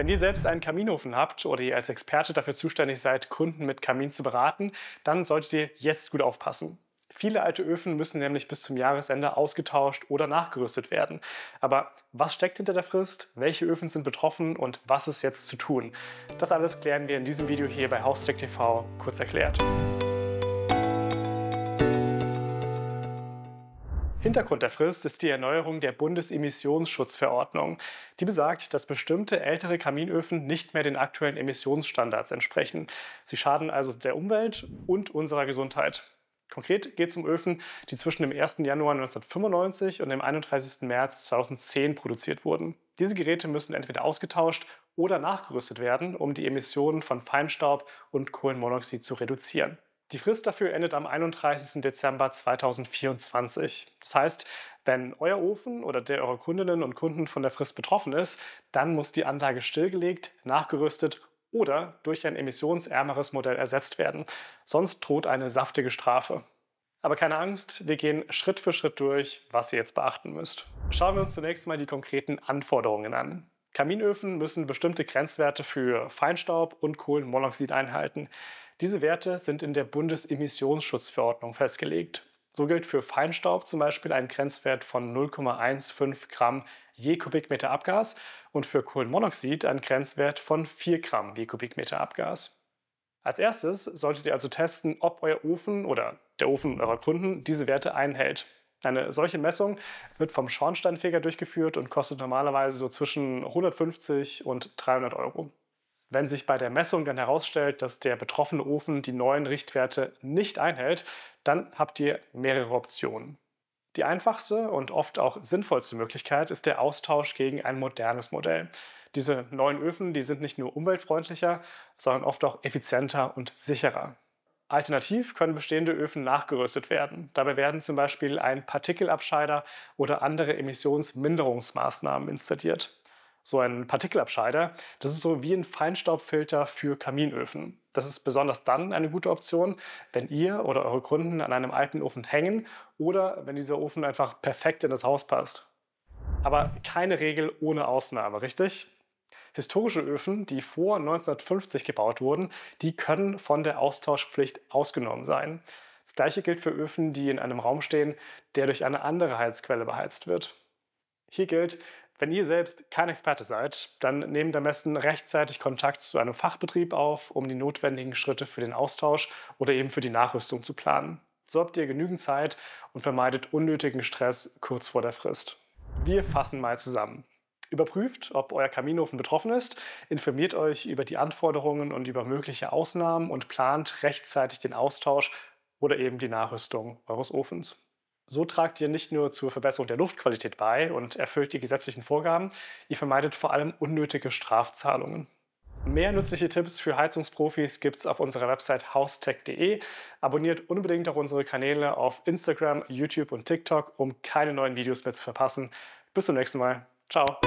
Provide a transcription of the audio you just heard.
Wenn ihr selbst einen Kaminofen habt oder ihr als Experte dafür zuständig seid, Kunden mit Kamin zu beraten, dann solltet ihr jetzt gut aufpassen. Viele alte Öfen müssen nämlich bis zum Jahresende ausgetauscht oder nachgerüstet werden. Aber was steckt hinter der Frist? Welche Öfen sind betroffen und was ist jetzt zu tun? Das alles klären wir in diesem Video hier bei Haustech TV kurz erklärt. Hintergrund der Frist ist die Erneuerung der Bundesemissionsschutzverordnung. Die besagt, dass bestimmte ältere Kaminöfen nicht mehr den aktuellen Emissionsstandards entsprechen. Sie schaden also der Umwelt und unserer Gesundheit. Konkret geht es um Öfen, die zwischen dem 1. Januar 1995 und dem 31. März 2010 produziert wurden. Diese Geräte müssen entweder ausgetauscht oder nachgerüstet werden, um die Emissionen von Feinstaub und Kohlenmonoxid zu reduzieren. Die Frist dafür endet am 31. Dezember 2024. Das heißt, wenn euer Ofen oder der eurer Kundinnen und Kunden von der Frist betroffen ist, dann muss die Anlage stillgelegt, nachgerüstet oder durch ein emissionsärmeres Modell ersetzt werden. Sonst droht eine saftige Strafe. Aber keine Angst, wir gehen Schritt für Schritt durch, was ihr jetzt beachten müsst. Schauen wir uns zunächst mal die konkreten Anforderungen an. Kaminöfen müssen bestimmte Grenzwerte für Feinstaub und Kohlenmonoxid einhalten. Diese Werte sind in der Bundesemissionsschutzverordnung festgelegt. So gilt für Feinstaub zum Beispiel ein Grenzwert von 0,15 Gramm je Kubikmeter Abgas und für Kohlenmonoxid ein Grenzwert von 4 Gramm je Kubikmeter Abgas. Als erstes solltet ihr also testen, ob euer Ofen oder der Ofen eurer Kunden diese Werte einhält. Eine solche Messung wird vom Schornsteinfeger durchgeführt und kostet normalerweise so zwischen 150 und 300 Euro. Wenn sich bei der Messung dann herausstellt, dass der betroffene Ofen die neuen Richtwerte nicht einhält, dann habt ihr mehrere Optionen. Die einfachste und oft auch sinnvollste Möglichkeit ist der Austausch gegen ein modernes Modell. Diese neuen Öfen, die sind nicht nur umweltfreundlicher, sondern oft auch effizienter und sicherer. Alternativ können bestehende Öfen nachgerüstet werden. Dabei werden zum Beispiel ein Partikelabscheider oder andere Emissionsminderungsmaßnahmen installiert so ein Partikelabscheider. Das ist so wie ein Feinstaubfilter für Kaminöfen. Das ist besonders dann eine gute Option, wenn ihr oder eure Kunden an einem alten Ofen hängen oder wenn dieser Ofen einfach perfekt in das Haus passt. Aber keine Regel ohne Ausnahme, richtig? Historische Öfen, die vor 1950 gebaut wurden, die können von der Austauschpflicht ausgenommen sein. Das gleiche gilt für Öfen, die in einem Raum stehen, der durch eine andere Heizquelle beheizt wird. Hier gilt, wenn ihr selbst kein Experte seid, dann nehmt am besten rechtzeitig Kontakt zu einem Fachbetrieb auf, um die notwendigen Schritte für den Austausch oder eben für die Nachrüstung zu planen. So habt ihr genügend Zeit und vermeidet unnötigen Stress kurz vor der Frist. Wir fassen mal zusammen. Überprüft, ob euer Kaminofen betroffen ist, informiert euch über die Anforderungen und über mögliche Ausnahmen und plant rechtzeitig den Austausch oder eben die Nachrüstung eures Ofens. So tragt ihr nicht nur zur Verbesserung der Luftqualität bei und erfüllt die gesetzlichen Vorgaben, ihr vermeidet vor allem unnötige Strafzahlungen. Mehr nützliche Tipps für Heizungsprofis gibt es auf unserer Website haustech.de. Abonniert unbedingt auch unsere Kanäle auf Instagram, YouTube und TikTok, um keine neuen Videos mehr zu verpassen. Bis zum nächsten Mal. Ciao.